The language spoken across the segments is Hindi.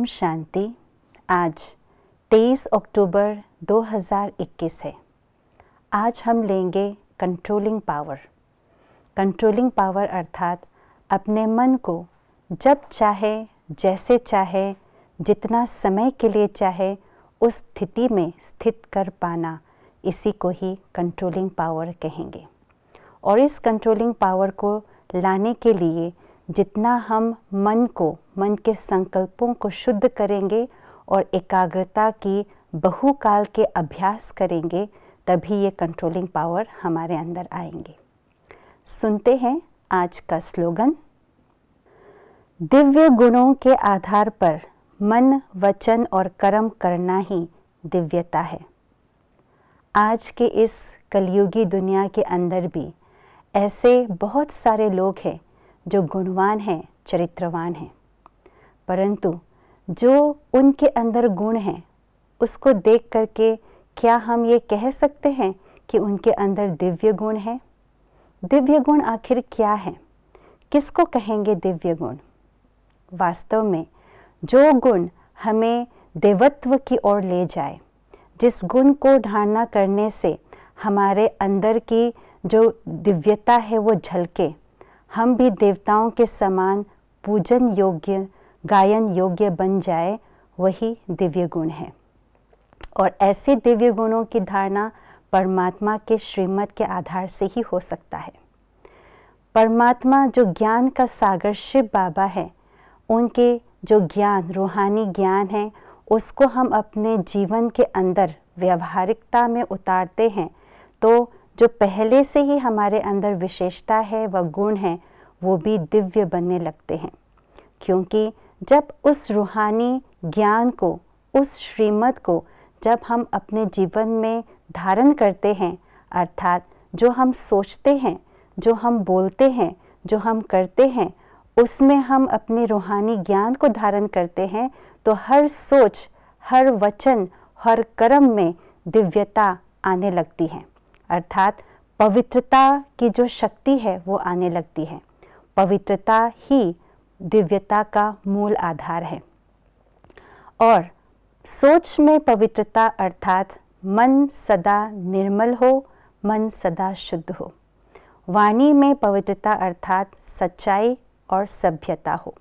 ओम शांति आज 23 अक्टूबर 2021 है आज हम लेंगे कंट्रोलिंग पावर कंट्रोलिंग पावर अर्थात अपने मन को जब चाहे जैसे चाहे जितना समय के लिए चाहे उस स्थिति में स्थित कर पाना इसी को ही कंट्रोलिंग पावर कहेंगे और इस कंट्रोलिंग पावर को लाने के लिए जितना हम मन को मन के संकल्पों को शुद्ध करेंगे और एकाग्रता की बहुकाल के अभ्यास करेंगे तभी ये कंट्रोलिंग पावर हमारे अंदर आएंगे सुनते हैं आज का स्लोगन दिव्य गुणों के आधार पर मन वचन और कर्म करना ही दिव्यता है आज के इस कलयुगी दुनिया के अंदर भी ऐसे बहुत सारे लोग हैं जो गुणवान हैं चरित्रवान हैं परंतु जो उनके अंदर गुण हैं उसको देख करके क्या हम ये कह सकते हैं कि उनके अंदर दिव्य गुण है दिव्य गुण आखिर क्या है किसको कहेंगे दिव्य गुण वास्तव में जो गुण हमें देवत्व की ओर ले जाए जिस गुण को ढारणा करने से हमारे अंदर की जो दिव्यता है वो झलके हम भी देवताओं के समान पूजन योग्य गायन योग्य बन जाए वही दिव्य गुण है और ऐसे दिव्य गुणों की धारणा परमात्मा के श्रीमत के आधार से ही हो सकता है परमात्मा जो ज्ञान का सागर शिव बाबा है उनके जो ज्ञान रूहानी ज्ञान है उसको हम अपने जीवन के अंदर व्यवहारिकता में उतारते हैं तो जो पहले से ही हमारे अंदर विशेषता है व गुण है वो भी दिव्य बनने लगते हैं क्योंकि जब उस रूहानी ज्ञान को उस श्रीमत को जब हम अपने जीवन में धारण करते हैं अर्थात जो हम सोचते हैं जो हम बोलते हैं जो हम करते हैं उसमें हम अपने रूहानी ज्ञान को धारण करते हैं तो हर सोच हर वचन हर कर्म में दिव्यता आने लगती है अर्थात पवित्रता की जो शक्ति है वो आने लगती है पवित्रता ही दिव्यता का मूल आधार है और सोच में पवित्रता अर्थात मन सदा निर्मल हो मन सदा शुद्ध हो वाणी में पवित्रता अर्थात सच्चाई और सभ्यता हो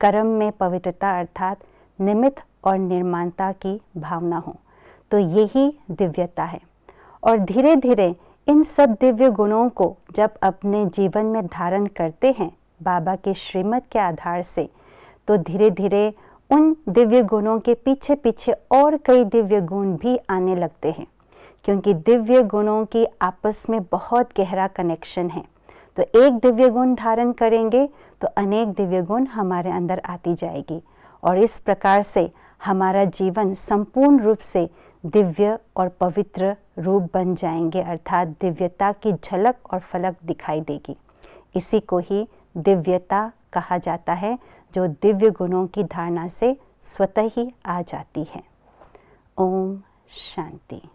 कर्म में पवित्रता अर्थात निमित्त और निर्माणता की भावना हो तो यही दिव्यता है और धीरे धीरे इन सब दिव्य गुणों को जब अपने जीवन में धारण करते हैं बाबा के श्रीमत के आधार से तो धीरे धीरे उन दिव्य गुणों के पीछे पीछे और कई दिव्य गुण भी आने लगते हैं क्योंकि दिव्य गुणों की आपस में बहुत गहरा कनेक्शन है तो एक दिव्य गुण धारण करेंगे तो अनेक दिव्य गुण हमारे अंदर आती जाएगी और इस प्रकार से हमारा जीवन संपूर्ण रूप से दिव्य और पवित्र रूप बन जाएंगे अर्थात दिव्यता की झलक और फलक दिखाई देगी इसी को ही दिव्यता कहा जाता है जो दिव्य गुणों की धारणा से स्वतः ही आ जाती है ओम शांति